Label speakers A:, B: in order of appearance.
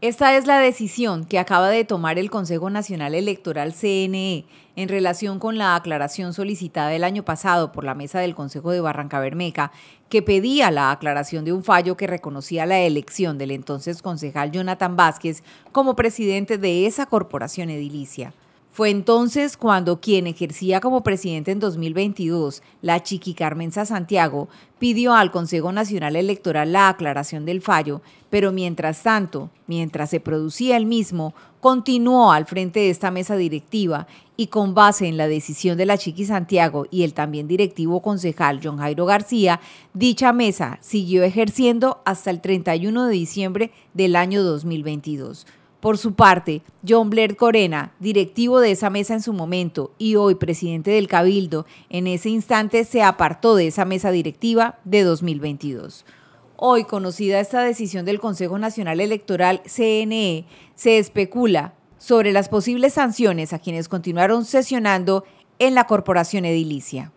A: Esta es la decisión que acaba de tomar el Consejo Nacional Electoral CNE en relación con la aclaración solicitada el año pasado por la mesa del Consejo de Barranca Bermeja, que pedía la aclaración de un fallo que reconocía la elección del entonces concejal Jonathan Vázquez como presidente de esa corporación edilicia. Fue entonces cuando quien ejercía como presidente en 2022, la Chiqui Carmenza Santiago, pidió al Consejo Nacional Electoral la aclaración del fallo, pero mientras tanto, mientras se producía el mismo, continuó al frente de esta mesa directiva y con base en la decisión de la Chiqui Santiago y el también directivo concejal John Jairo García, dicha mesa siguió ejerciendo hasta el 31 de diciembre del año 2022. Por su parte, John Blair Corena, directivo de esa mesa en su momento y hoy presidente del Cabildo, en ese instante se apartó de esa mesa directiva de 2022. Hoy, conocida esta decisión del Consejo Nacional Electoral, CNE, se especula sobre las posibles sanciones a quienes continuaron sesionando en la Corporación Edilicia.